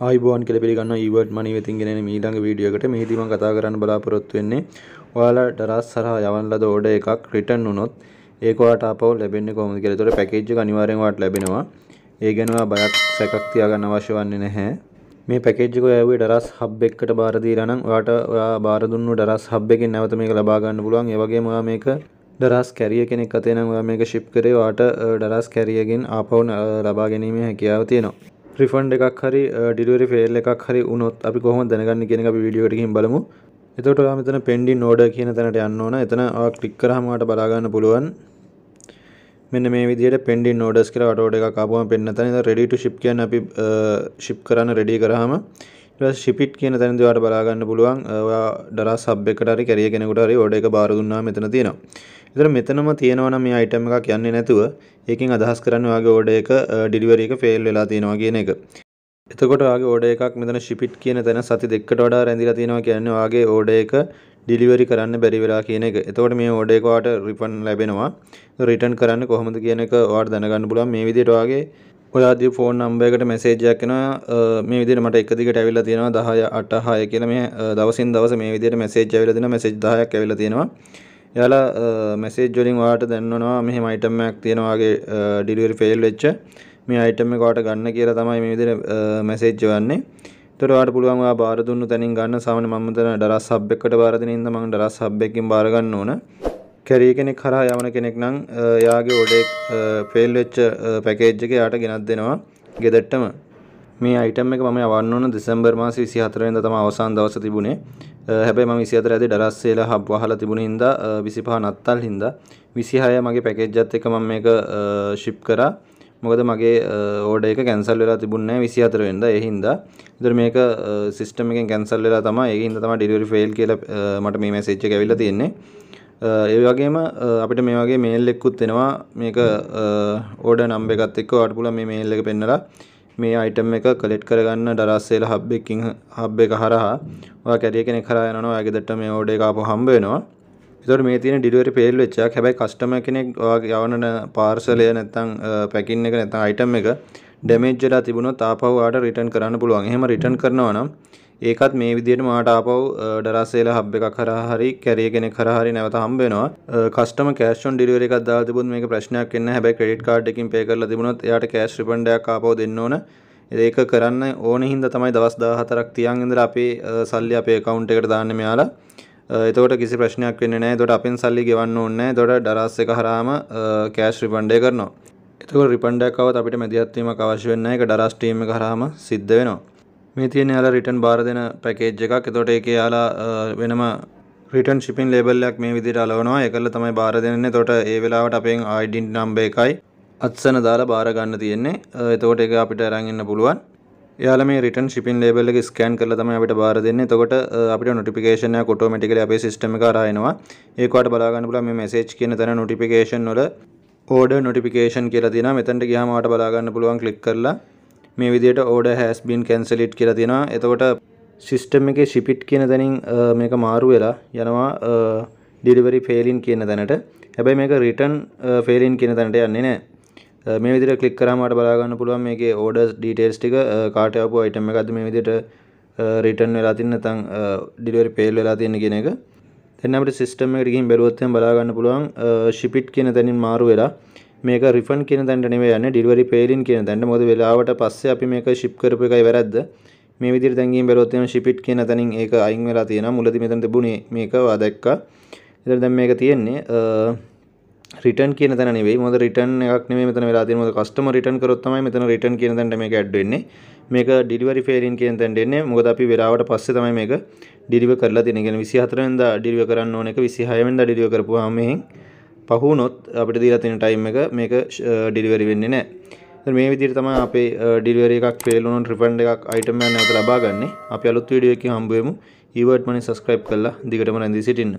ආයිබෝන් කෙල පිළිගන්න ඒවට මනි වෙතින් ගෙන මීටඟ වීඩියකට මෙහිදීම කතා කරන්න බලාපොරොත්තු වෙන්නේ ඔයාලා ටරස් සහ යවන්ලද ඕඩ එකක් රිටන් වුනොත් ඒකවාට අපව ලැබෙන්නේ කොහොමද කියලා. ඒතකොට පැකේජ් එක අනිවාර්යෙන් ඔයාලට ලැබෙනවා. ඒ ගැන ඔයා බයක් සැකක් තියාගන්න අවශ්‍ය වන්නේ නැහැ. මේ පැකේජ් එක ඔයාගේ ඩරස් හබ් එකකට බාර දීලා නම් ඔයාට ඔයා බාර දුන්නු ඩරස් හබ් එකෙන් නැවත මේක ලබා ගන්න පුළුවන්. ඒ වගේම ඔයා මේක ඩරස් කැරිය කෙනෙක් අතේ නම් ඔයා මේක ෂිප් කරේ ඔයාට ඩරස් කැරියගෙන් ආපහු ලබා ගැනීමේ හැකියාව තියෙනවා. ප්‍රිෆන්ඩ් එකක් හරි ඩිඩුවරි ෆේල් එකක් හරි වුණොත් අපි කොහොම දැනගන්න කියන අපි වීඩියෝට ගිහින් බලමු එතකොට ඔයා මෙතන pending order කියන තැනට යන්න ඕන එතන ඔයා ක්ලික් කරාම ඔයාට බලා ගන්න පුළුවන් මෙන්න මේ විදිහට pending orders කියලා වට order එකක් ආපුවම පෙන්න තැන ඉතින් ready to ship කියන්නේ අපි ship කරන්න ready කරාම ඊට පස්සේ ship it කියන තැනදී ඔයාට බලා ගන්න පුළුවන් ඔයා ඩොලර් සබ් එකකට හරි කැරිය කෙනෙකුට හරි order එක බාර දුන්නාම මෙතන තියෙනවා එතන මෙතනම තියෙනවා නම් මේ අයිටම් එකක් යන්නේ නැතුව ඒකෙන් අදහස් කරන්නේ ඔයාගේ ඕඩර් එක ඩිලිවරි එක ෆේල් වෙලා තියෙනවා කියන එක. එතකොට ඔයාගේ ඕඩර් එකක් මෙතන ෂිපිට් කියන තැන සති දෙකකට වඩා රැඳිලා තියෙනවා කියන්නේ ඔයාගේ ඕඩර් එක ඩිලිවරි කරන්න බැරි වෙලා කියන එක. එතකොට මේ ඕඩර් එක ඔයාට රිෆන්ඩ් ලැබෙනවා. රිටර්න් කරන්න කොහොමද කියන එක ඔයාට දැනගන්න පුළුවන් මේ විදිහට ඔයාගේ ඔයාදී ෆෝන් නම්බයකට මැසේජයක් එනවා මේ විදිහට මට එක දිගට ඇවිල්ලා තියෙනවා 10 8 6 කියලා මේ දවසින් දවස මේ විදිහට මැසේජ් ඇවිල්ලා දෙනවා මැසේජ් 10ක් ඇවිල්ලා තියෙනවා යාලා මැසේජ් වලින් ඔයාලට දැන්වනවා මෙහෙම අයිටම් එකක් තියෙනවා වගේ ඩිලිවරි ෆේල් වෙච්ච මේ අයිටම් එක ඔයාලට ගන්න කියලා තමයි මේ විදිහට මැසේජ් යවන්නේ. ඒතර ඔයාලට පුළුවන් ඔයා බාර දුන්නු තැනින් ගන්න සාමාන්‍ය මම දැන් ඩරස් හබ් එකකට බාර දෙන ඉඳන් මම ඩරස් හබ් එකකින් බාර ගන්න ඕන. කැරිය කෙනෙක් හරහා යවන කෙනෙක් නම් එයාගේ ඔඩේ ෆේල් වෙච්ච පැකේජ් එක යාට ගෙනත් දෙනවා ගෙදරටම. මේ අයිටම් එක මම යවන්න ඕන දෙසැම්බර් මාස 24 වෙනිදා තමයි අවසාන දවස තිබුණේ. හැබැයි මම 24 ඇදේ ඩරස්සේලා හබ් වහලා තිබුණේ හින්දා 25 නත්තල් හින්දා 26 මගේ පැකේජ් එකත් එක්ක මම මේක ෂිප් කරා. මොකද මගේ ඕඩ එක කැන්සල් වෙලා තිබුණේ 24 වෙනිදා ඒ හින්දා. ඉතින් මේක සිස්ටම් එකෙන් කැන්සල් වෙලා තමයි ඒ හින්දා තමයි ඩිලිවරි ෆේල් කියලා මට මේ මැසේජ් එක ඇවිල්ලා තියෙන්නේ. ඒ වගේම අපිට මේ වගේ මේල් එකකුත් එනවා. මේක ඕඩර් නම්බර් එකත් එක්ක ඔයාලට පුළුවන් මේ මේල් එක පෙන්නලා මේ අයිටම් එක කලෙක්ට් කරගන්න ඩරස්සේල හබ් එකකින් හබ් එක හරහා ඔයා කැරියර් කෙනෙක් හරහා යනවනම් ඔයාගේ දට මේ ඕඩර් එක ආපහු හම්බ වෙනවා. ඒතකොට මේ තියෙන ඩිලිවරි පේල් වෙච්ච එකක්. හැබැයි කස්ටමර් කෙනෙක් ඔයාගේ යවන පාර්සලය නැත්නම් පැකින් එක නැත්නම් අයිටම් එක ඩැමේජ් වෙලා තිබුණොත් ආපහු ඔයාට රිටර්න් කරන්න පුළුවන්. එහෙම රිටර්න් කරනවා නම් ඒකත් මේ විදිහට මාට ආපහු ඩරස්සේල හබ් එකක් හරහා හරි කැරිය කෙනෙක් හරහා හරි නැවත හම්බ වෙනවා කස්ටම කෑෂ් ඔන් ඩෙලිවරි එකක් දාලා තිබුණොත් මේක ප්‍රශ්නයක් වෙන්නේ නැහැ හැබැයි ක්‍රෙඩිට් කාඩ් එකකින් පේ කරලා තිබුණොත් එයාට කෑෂ් රිෆන්ඩ් එකක් ආපහු දෙන්න ඕන ඒක කරන්න ඕන හින්දා තමයි දවස් 14ක් තියන් ඉඳලා අපේ සල්ලි අපේ account එකට දාන්න මෙයාලා එතකොට කිසි ප්‍රශ්නයක් වෙන්නේ නැහැ. එතකොට අපෙන් සල්ලි ගෙවන්න ඕනේ නැහැ. එතකොට ඩරස් එක හරහාම කෑෂ් රිෆන්ඩ් එක කරනවා. එතකොට රිෆන්ඩ් එකක් આવත් අපිට මැදිහත් වීමක් අවශ්‍ය වෙන්නේ නැහැ. ඒක ඩරස් ටීම් එක හරහාම සිද්ධ වෙනවා. මේ තියෙන යාලා රිටර්න් බාර දෙන පැකේජ් එකක්. එතකොට ඒකේ යාලා වෙනම රිටර්න් ෂිපින් ලේබල් එකක් මේ විදිහට අලවනවා. ඒකල තමයි බාර දෙන්නේ. එතකොට ඒ වෙලාවට අපෙන් ID number එකයි අත්සන දාලා බාර ගන්න තියෙන්නේ. එතකොට ඒක අපිට අරන් ඉන්න පුළුවන්. යාලා මේ රිටර්න් ෂිපින් ලේබල් එක ස්කෑන් කරලා තමයි අපිට බාර දෙන්නේ. එතකොට අපිට notification එකක් automatically අපේ system එක හරහා එනවා. ඒක වට බලා ගන්න පුළුවන් මේ message කියන තැන notification වල order notification කියලා තියෙනවා. මෙතනට ගියාම වට බලා ගන්න පුළුවන් ක්ලික් කරලා මේ විදියට ඕඩ හැස්බින් කැන්සලිට් කියලා තියෙනවා එතකොට සිිස්ටම් එක ශිපිට් කියන දැනින් මේක මාරු වෙලා යනවා ඩිලිවරි ෆේලින් කියන දැනට හැබැයි මේක රිටන් ෆේලින් කියන තැනට යන්නේ නෑ මේ විදිර කලික් කරමට බලාගන්න පුළුවන් මේ ඕඩස් ඩීටේල්ස් ටික කාටයපු අයිටම එකද මේ විදිට රිටන් වෙලා තින්න තං ඩිලිවරි පේල් වෙලා තියෙන කියෙන එක එන්නට සිිටම එකකින් බැලුවත්තෙන් බලාගන්න පුළුවන් ශිපිට් කියන තැනින් මාරු වෙලා මේක රිෆන් කියන තැනට නෙවෙයි යන්නේ ඩිලිවරි පේලින් කියන තැනට මොකද වෙලාවට පස්සේ අපි මේක ෂිප් කරපු එකයි වැරද්ද මේ විදිහට දැන් ගිහින් බැලුවොත් එහෙනම් ෂිපිට් කියන තැනින් ඒක අයින් වෙලා තියෙනවා මුලදී මෙතන තිබුණේ මේක ඔයා දැක්කා ඉතින් දැන් මේක තියෙන්නේ රිටර්න් කියන තැන නෙවෙයි මොකද රිටර්න් එකක් නෙවෙයි මෙතන වෙලා තියෙන්නේ මොකද කස්ටමර් රිටර්න් කරොත් තමයි මෙතන රිටර්න් කියන තැනට මේක ඇඩ් වෙන්නේ මේක ඩිලිවරි ෆේරින් කියන තැනට එන්නේ මොකද අපි වෙලාවට පස්සේ තමයි මේක ඩිලිවර් කරලා තියෙන්නේ කියන්නේ 24 වෙනිදා ඩිලිවර් කරන්න ඕන එක 26 වෙනිදා ඩිලිවර් කරපුවාම මෙහෙන් පහුනොත් අපිට දීලා තියෙන ටයිම් එක මේක ඩිලිවරි වෙන්නේ නැහැ. මේ විදිහට තමයි අපේ ඩිලිවරි එකක් ෆේල් වුණොත් රිෆන්ඩ් එකක් අයිටම් එකක් නැවත ලබා ගන්න. අපි අලුත් වීඩියෝ එකකින් හම්බ වෙමු. ඊවර්ඩ් මනි සබ්ස්ක්‍රයිබ් කරලා දිගටම රැඳී සිටින්න.